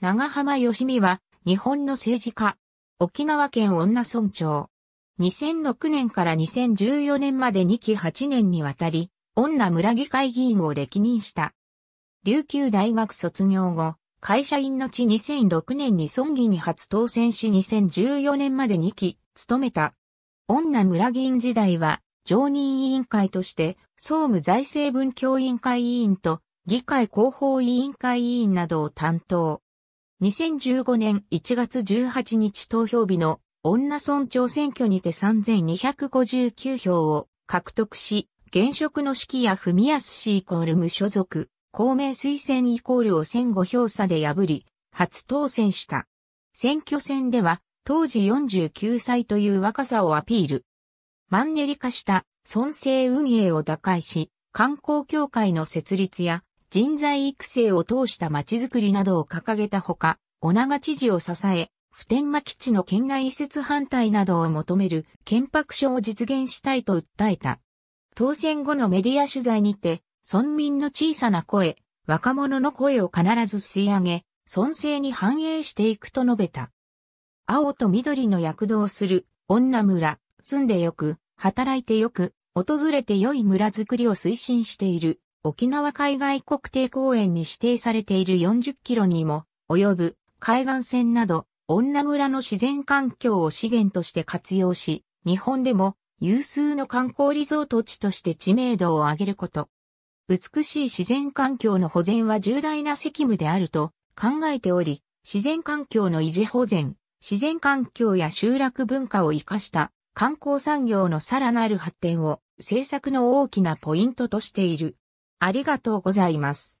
長浜義美は、日本の政治家。沖縄県女村長。2006年から2014年まで2期8年にわたり、女村議会議員を歴任した。琉球大学卒業後、会社員の地2006年に村議に初当選し2014年まで2期、務めた。女村議員時代は、常任委員会として、総務財政文教委員会委員と、議会広報委員会委員などを担当。2015年1月18日投票日の女村長選挙にて3259票を獲得し、現職の式や文康氏イコール無所属、公明推薦イコールを1005票差で破り、初当選した。選挙戦では、当時49歳という若さをアピール。マンネリ化した村政運営を打開し、観光協会の設立や人材育成を通した街づくりなどを掲げたほか、女長知事を支え、普天間基地の県外移設反対などを求める憲白書を実現したいと訴えた。当選後のメディア取材にて、村民の小さな声、若者の声を必ず吸い上げ、尊勢に反映していくと述べた。青と緑の躍動する女村、住んでよく、働いてよく、訪れて良い村づくりを推進している沖縄海外国定公園に指定されている40キロにも及ぶ海岸線など、女村の自然環境を資源として活用し、日本でも有数の観光リゾート地として知名度を上げること。美しい自然環境の保全は重大な責務であると考えており、自然環境の維持保全、自然環境や集落文化を活かした観光産業のさらなる発展を政策の大きなポイントとしている。ありがとうございます。